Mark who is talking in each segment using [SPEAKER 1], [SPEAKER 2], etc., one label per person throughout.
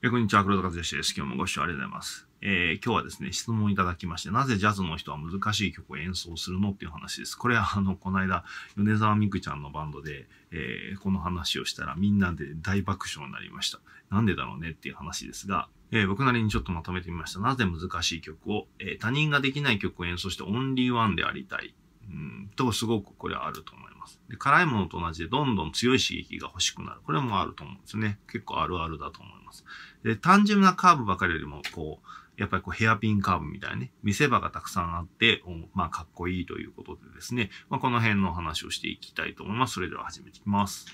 [SPEAKER 1] えこんにちは、黒田和義です。今日もご視聴ありがとうございます。えー、今日はですね、質問いただきまして、なぜジャズの人は難しい曲を演奏するのっていう話です。これは、あの、この間、米沢美空ちゃんのバンドで、えー、この話をしたら、みんなで大爆笑になりました。なんでだろうねっていう話ですが、えー、僕なりにちょっとまとめてみました。なぜ難しい曲を、え他人ができない曲を演奏してオンリーワンでありたい。うん、とすごくこれはあると思います。で、辛いものと同じでどんどん強い刺激が欲しくなる。これもあると思うんですね。結構あるあるだと思います。で、単純なカーブばかりよりも、こう、やっぱりこうヘアピンカーブみたいなね、見せ場がたくさんあって、まあかっこいいということでですね、まあ、この辺の話をしていきたいと思います。それでは始めていきます。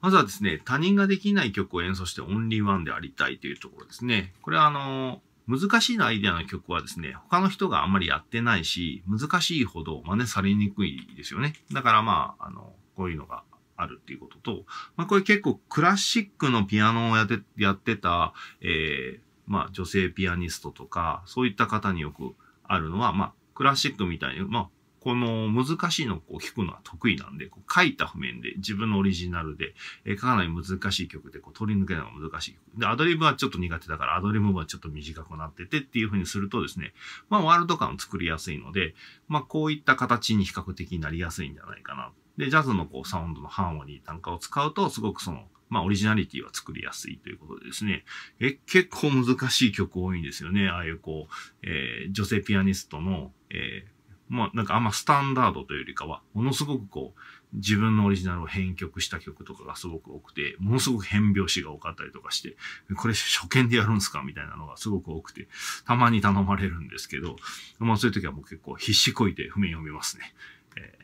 [SPEAKER 1] まずはですね、他人ができない曲を演奏してオンリーワンでありたいというところですね。これはあのー難しいアイデアの曲はですね、他の人があんまりやってないし、難しいほど真似されにくいですよね。だからまあ、あの、こういうのがあるっていうことと、まあこれ結構クラシックのピアノをやってやってた、えー、まあ女性ピアニストとか、そういった方によくあるのは、まあクラシックみたいに、まあこの難しいのをこう聞くのは得意なんで、こう書いた譜面で自分のオリジナルで、えー、かなり難しい曲でこう取り抜けるのが難しい曲。で、アドリブはちょっと苦手だから、アドリブはちょっと短くなっててっていう風にするとですね、まあワールド感を作りやすいので、まあこういった形に比較的になりやすいんじゃないかな。で、ジャズのこうサウンドのハーモニーなんかを使うと、すごくその、まあ、オリジナリティは作りやすいということでですね。え、結構難しい曲多いんですよね。ああいうこう、えー、女性ピアニストの、えー、まあなんかあんまスタンダードというよりかは、ものすごくこう、自分のオリジナルを編曲した曲とかがすごく多くて、ものすごく変拍子が多かったりとかして、これ初見でやるんすかみたいなのがすごく多くて、たまに頼まれるんですけど、まあそういう時はもう結構必死こいて譜面読みますね。え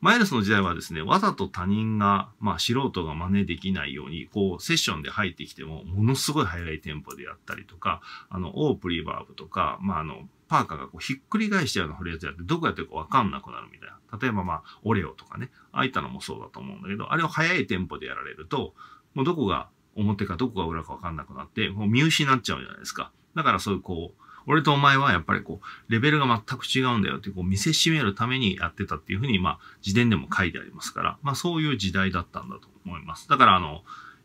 [SPEAKER 1] マイルスの時代はですね、わざと他人が、まあ素人が真似できないように、こうセッションで入ってきても、ものすごい速いテンポでやったりとか、あの、オープリバーブとか、まああの、パーカーがこうひっくり返したようなフレーズやって、どこやってるかわかんなくなるみたいな。例えばまあ、オレオとかね、ああいったのもそうだと思うんだけど、あれを速いテンポでやられると、もうどこが表かどこが裏かわかんなくなって、もう見失っちゃうじゃないですか。だからそういうこう、俺とお前はやっぱりこう、レベルが全く違うんだよってこう見せしめるためにやってたっていうふうに、まあ、自伝でも書いてありますから、まあそういう時代だったんだと思います。だからあの、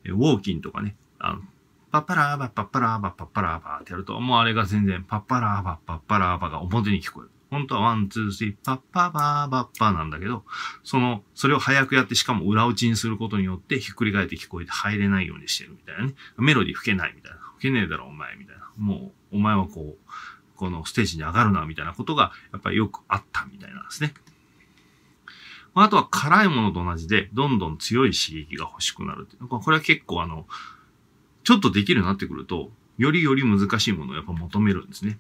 [SPEAKER 1] ウォーキンとかね、あの、パッパラーバ、パッパラーバ、パッパラーバってやると、もうあれが全然、パッパラーバ、パッパラーバが表に聞こえる。本当はワン、ツー、スリー、パッパーバーバッパーなんだけど、その、それを早くやって、しかも裏打ちにすることによって、ひっくり返って聞こえて入れないようにしてるみたいなね。メロディー吹けないみたいなけねえだろ、お前、みたいな。もう、お前はこう、このステージに上がるな、みたいなことが、やっぱりよくあったみたいなんですね。あとは辛いものと同じで、どんどん強い刺激が欲しくなるっていう。これは結構あの、ちょっとできるようになってくると、よりより難しいものをやっぱ求めるんですね。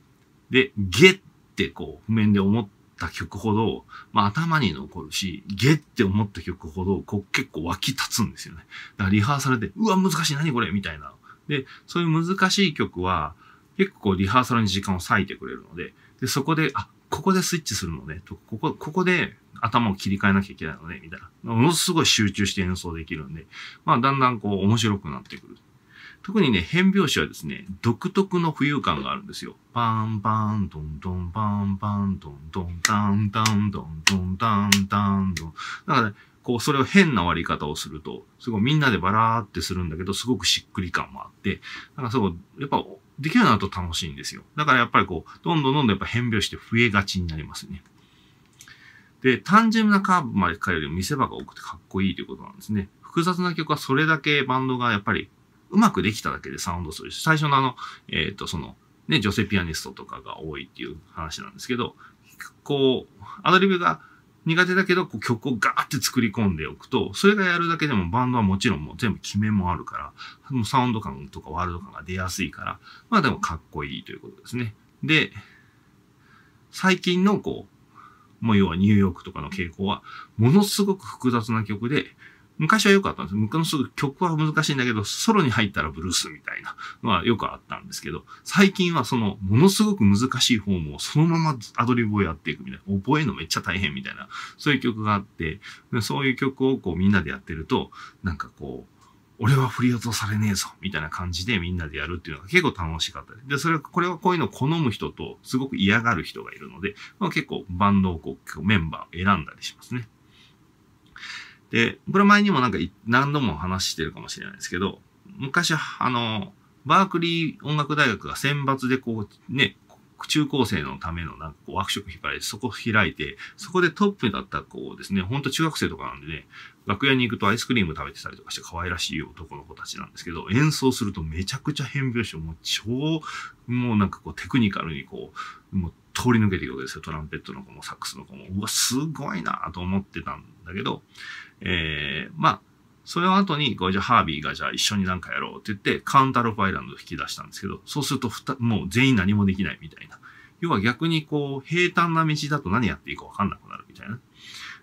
[SPEAKER 1] で、ゲってこう、譜面で思った曲ほど、まあ頭に残るし、ゲって思った曲ほど、こう結構湧き立つんですよね。だからリハーサルで、うわ、難しい、何これみたいなで、そういう難しい曲は、結構リハーサルに時間を割いてくれるので、で、そこで、あ、ここでスイッチするのね、と、ここ、ここで頭を切り替えなきゃいけないのね、みたいな。ものすごい集中して演奏できるんで、まあ、だんだんこう、面白くなってくる。特にね、変拍子はですね、独特の浮遊感があるんですよ。パンパン、ドンドン、パンパン、ドンドン、ダンダン、ドンドン、ダンダン、ドン。だから、ね、こう、それを変な割り方をすると、すごいみんなでバラーってするんだけど、すごくしっくり感もあって、なんかそう、やっぱ、できるようになると楽しいんですよ。だからやっぱりこう、どんどんどんどんやっぱ変拍子て増えがちになりますね。で、単純なカーブまでかるより見せ場が多くてかっこいいということなんですね。複雑な曲はそれだけバンドがやっぱりうまくできただけでサウンドするし、最初のあの、えっ、ー、と、その、ね、女性ピアニストとかが多いっていう話なんですけど、こう、アドリブが苦手だけど、こう曲をガーって作り込んでおくと、それがやるだけでもバンドはもちろんもう全部決めもあるから、もうサウンド感とかワールド感が出やすいから、まあでもかっこいいということですね。で、最近のこう、もう要はニューヨークとかの傾向は、ものすごく複雑な曲で、昔はよくあったんです。昔のすぐ曲は難しいんだけど、ソロに入ったらブルースみたいなのはよくあったんですけど、最近はそのものすごく難しいフォームをそのままアドリブをやっていくみたいな、覚えるのめっちゃ大変みたいな、そういう曲があって、そういう曲をこうみんなでやってると、なんかこう、俺は振り落とされねえぞみたいな感じでみんなでやるっていうのが結構楽しかったで。で、それは、これはこういうのを好む人とすごく嫌がる人がいるので、まあ、結構バンドをこうメンバーを選んだりしますね。で、これ前にもなんか何度も話してるかもしれないですけど、昔、あの、バークリー音楽大学が選抜でこう、ね、中高生のためのなんかこうワークショップ引っ張れて、そこ開いて、そこでトップだった子をですね、ほんと中学生とかなんでね、楽屋に行くとアイスクリーム食べてたりとかして可愛らしい男の子たちなんですけど、演奏するとめちゃくちゃ変拍子をもう超、もうなんかこうテクニカルにこう、もう通り抜けていくわけですよ。トランペットの子もサックスの子も。うわ、すごいなと思ってたんだけど、えー、まあ、それの後に、これじゃハービーがじゃあ一緒になんかやろうって言って、カウンターロフアイランドを引き出したんですけど、そうするとふた、もう全員何もできないみたいな。要は逆にこう、平坦な道だと何やっていいかわかんなくなるみたいな。だ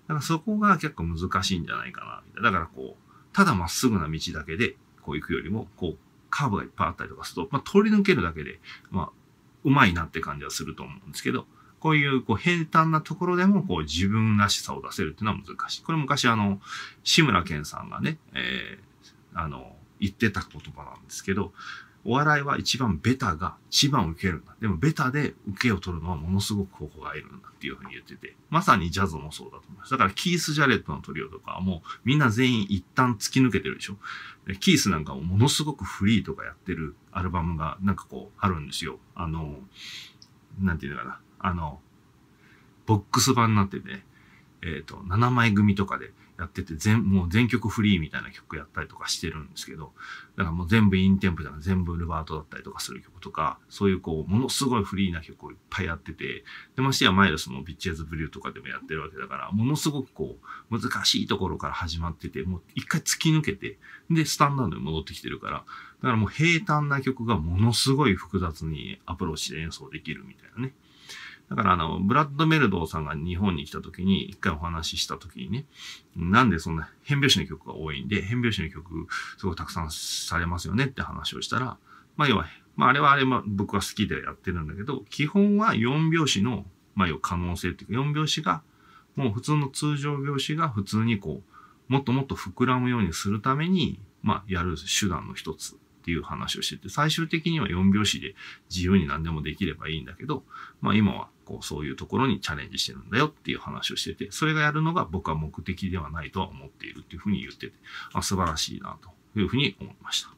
[SPEAKER 1] からそこが結構難しいんじゃないかな、みたいな。だからこう、ただまっすぐな道だけで、こう行くよりも、こう、カーブがいっぱいあったりとかすると、まあ、通り抜けるだけで、まあ、うまいなって感じはすると思うんですけど、こういうこう平坦なところでもこう自分らしさを出せるっていうのは難しい。これ昔あの、志村けんさんがね、えー、あの、言ってた言葉なんですけど、お笑いは一番ベタが一番受けるんだ。でもベタで受けを取るのはものすごく方法がいるんだっていうふうに言ってて、まさにジャズもそうだと思います。だからキース・ジャレットのトリオとかはもうみんな全員一旦突き抜けてるでしょ。キースなんかもものすごくフリーとかやってるアルバムがなんかこうあるんですよ。あの、なんていうのかな。あの、ボックス版になってて、えっ、ー、と、7枚組とかでやってて、全、もう全曲フリーみたいな曲やったりとかしてるんですけど、だからもう全部インテンプじゃなく全部ルバートだったりとかする曲とか、そういうこう、ものすごいフリーな曲をいっぱいやってて、で、ましてやマイルスのビッチェーズブリューとかでもやってるわけだから、ものすごくこう、難しいところから始まってて、もう一回突き抜けて、で、スタンダードに戻ってきてるから、だからもう平坦な曲がものすごい複雑にアプローチで演奏できるみたいなね。だからあの、ブラッド・メルドーさんが日本に来た時に、一回お話しした時にね、なんでそんな変拍子の曲が多いんで、変拍子の曲すごいたくさんされますよねって話をしたら、まあ要は、まああれはあれは僕は好きでやってるんだけど、基本は4拍子の、まあ要は可能性っていうか、4拍子が、もう普通の通常拍子が普通にこう、もっともっと膨らむようにするために、まあやる手段の一つっていう話をしてて、最終的には4拍子で自由に何でもできればいいんだけど、まあ今はこうそういうところにチャレンジしてるんだよっていう話をしてて、それがやるのが僕は目的ではないとは思っているっていうふうに言ってて、あ素晴らしいなというふうに思いました。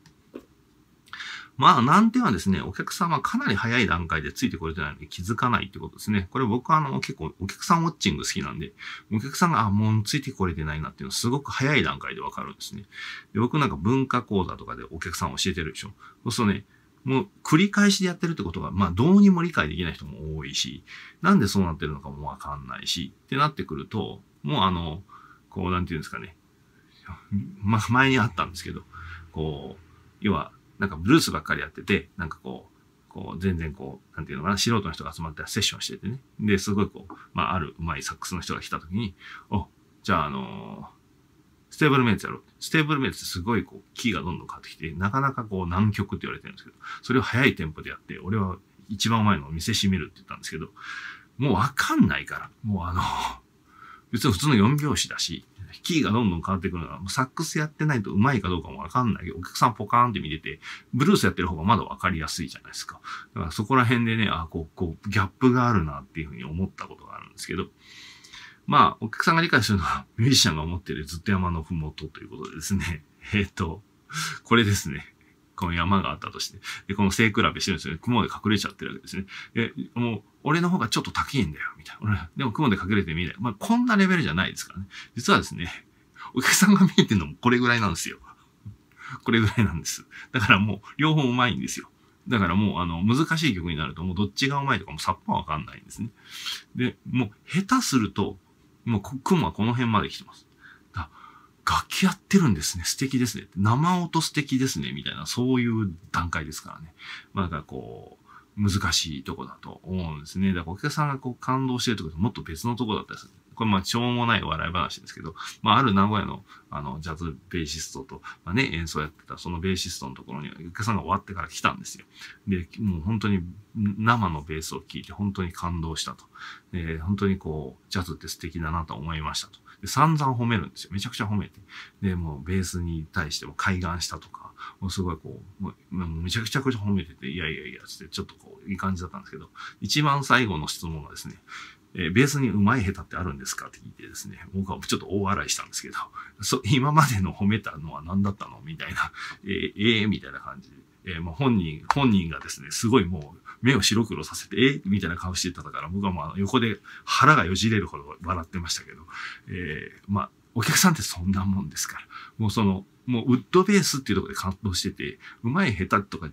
[SPEAKER 1] まあ難点はですね、お客さんはかなり早い段階でついてこれてないので気づかないってことですね。これ僕はあの結構お客さんウォッチング好きなんで、お客さんがあ、もうついてこれてないなっていうのすごく早い段階でわかるんですね。で僕なんか文化講座とかでお客さん教えてるでしょ。そうするとね、もう繰り返しでやってるってことが、まあどうにも理解できない人も多いし、なんでそうなってるのかもわかんないし、ってなってくると、もうあの、こうなんていうんですかね、まあ前にあったんですけど、こう、要はなんかブルースばっかりやってて、なんかこう、こう、全然こう、なんていうのかな、素人の人が集まってセッションしててね。で、すごいこう、まあ、あるうまいサックスの人が来た時に、お、じゃああのー、ステーブルメイツやろう。ステーブルメイツってすごいこう、キーがどんどん変わってきて、なかなかこう、難曲って言われてるんですけど、それを早いテンポでやって、俺は一番前のを見せしめるって言ったんですけど、もうわかんないから、もうあの、別に普通の4拍子だし、キーがどんどん変わってくるのが、サックスやってないとうまいかどうかもわかんないけど、お客さんポカーンって見てて、ブルースやってる方がまだわかりやすいじゃないですか。だからそこら辺でね、あ、こう、こう、ギャップがあるなっていうふうに思ったことがあるんですけど、まあ、お客さんが理解するのは、ミュージシャンが思ってるずっと山のふもとということでですね、えっ、と、これですね。この山があったとして、で、この背比べしてるんですよね。雲で隠れちゃってるわけですね。で、もう、俺の方がちょっと高いんだよ、みたいな。でも雲で隠れてみない。まあ、こんなレベルじゃないですからね。実はですね、お客さんが見えてるのもこれぐらいなんですよ。これぐらいなんです。だからもう、両方うまいんですよ。だからもう、あの、難しい曲になると、もうどっちがうまいとかもさっぱわかんないんですね。で、もう、下手すると、もう雲はこの辺まで来てます。楽器やってるんですね。素敵ですね。生音素敵ですね。みたいな、そういう段階ですからね。まあ、だからこう、難しいとこだと思うんですね。だからお客さんがこう感動してるとこともっと別のとこだったりする。これまあ、しょうもない笑い話ですけど、まあ、ある名古屋の、あの、ジャズベーシストと、まあね、演奏やってた、そのベーシストのところに、お客さんが終わってから来たんですよ。で、もう本当に生のベースを聴いて、本当に感動したと。えー、本当にこう、ジャズって素敵だなと思いましたと。散々褒めるんですよ。めちゃくちゃ褒めて。で、もうベースに対しても開眼したとか、もうすごいこう、もうめちゃくちゃ褒めてて、いやいやいや、つってちょっとこう、いい感じだったんですけど、一番最後の質問がですね、えベースにうまい下手ってあるんですかって聞いてですね、僕はちょっと大笑いしたんですけど、そ 今までの褒めたのは何だったのみたいな、えー、えー、みたいな感じでえー、まあ本人、本人がですね、すごいもう目を白黒させて、えみたいな顔してたから、僕はまあ横で腹がよじれるほど笑ってましたけど、えー、まあ、お客さんってそんなもんですから。もうその、もうウッドベースっていうところで感動してて、うまい下手とか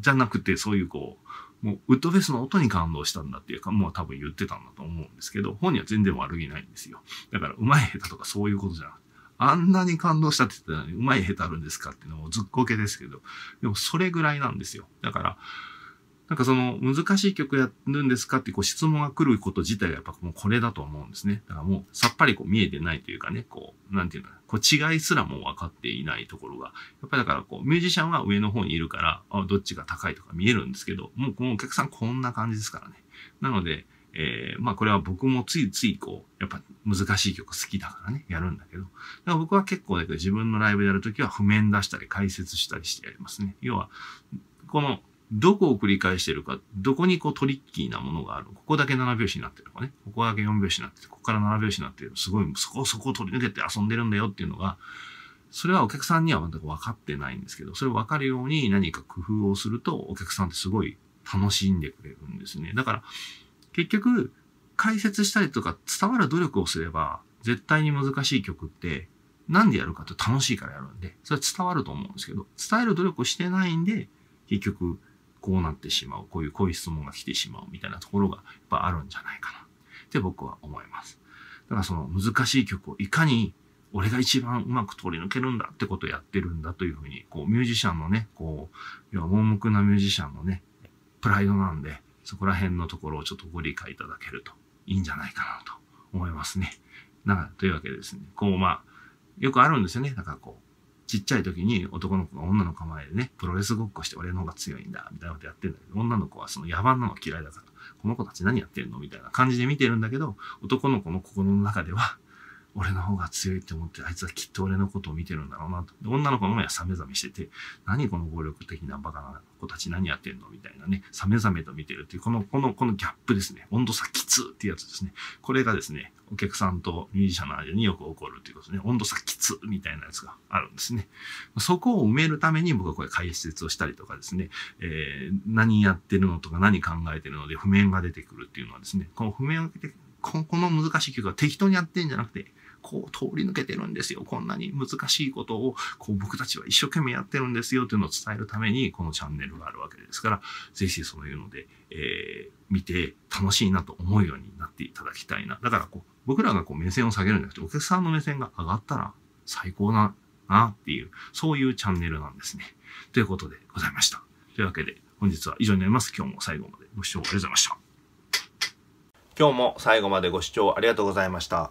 [SPEAKER 1] じゃなくて、そういうこう、もうウッドベースの音に感動したんだっていうか、もう多分言ってたんだと思うんですけど、本人は全然悪気ないんですよ。だからうまい下手とかそういうことじゃなくて、あんなに感動したって言ったら、うまい下手あるんですかっていうのもずっこけですけど、でもそれぐらいなんですよ。だから、なんかその難しい曲やるんですかってこう質問が来ること自体がやっぱもうこれだと思うんですね。だからもうさっぱりこう見えてないというかね、こう、なんていうのこう違いすらも分かっていないところが、やっぱりだからこうミュージシャンは上の方にいるから、あどっちが高いとか見えるんですけど、もうこのお客さんこんな感じですからね。なので、えー、まあこれは僕もついついこう、やっぱ難しい曲好きだからね、やるんだけど、だから僕は結構だけど自分のライブでやるときは譜面出したり解説したりしてやりますね。要は、この、どこを繰り返してるか、どこにこうトリッキーなものがある。ここだけ7拍子になってるとかね、ここだけ4拍子になってて、ここから7拍子になってる。すごい、そこそこを取り抜けて遊んでるんだよっていうのが、それはお客さんには全く分かってないんですけど、それを分かるように何か工夫をすると、お客さんってすごい楽しんでくれるんですね。だから、結局、解説したりとか伝わる努力をすれば、絶対に難しい曲って、なんでやるかって楽しいからやるんで、それは伝わると思うんですけど、伝える努力をしてないんで、結局、こうなってしまう。こういう、こういう質問が来てしまうみたいなところが、やっぱあるんじゃないかな。って僕は思います。だからその難しい曲をいかに俺が一番うまく通り抜けるんだってことをやってるんだというふうに、こう、ミュージシャンのね、こう、要は盲目なミュージシャンのね、プライドなんで、そこら辺のところをちょっとご理解いただけるといいんじゃないかなと思いますね。なんか、というわけでですね、こうまあ、よくあるんですよね。なんかこう、ちっちゃい時に男の子が女の子前でね、プロレスごっこして俺の方が強いんだ、みたいなことやってんだけど、女の子はその野蛮なの嫌いだから、この子たち何やってんのみたいな感じで見てるんだけど、男の子の心の中では、俺の方が強いって思って、あいつはきっと俺のことを見てるんだろうなと。女の子の目はさめざめしてて、何この暴力的なバカな子たち何やってんのみたいなね、さめざめと見てるっていう、この、この、このギャップですね。温度差きつっていうやつですね。これがですね、お客さんとミュージシャンの間によく起こるということですね。温度差きつみたいなやつがあるんですね。そこを埋めるために僕はこれ解説をしたりとかですね、えー、何やってるのとか何考えてるので譜面が出てくるっていうのはですね、この譜面をて、この難しい曲は適当にやってんじゃなくて、こう通り抜けてるんですよ。こんなに難しいことをこう僕たちは一生懸命やってるんですよというのを伝えるためにこのチャンネルがあるわけですから、ぜひそういうので、えー、見て楽しいなと思うようになっていただきたいな。だからこう僕らがこう目線を下げるんじゃなくてお客さんの目線が上がったら最高だなっていう、そういうチャンネルなんですね。ということでございました。というわけで本日は以上になります。今日も最後までご視聴ありがとうございました。今日も最後までご視聴ありがとうございました。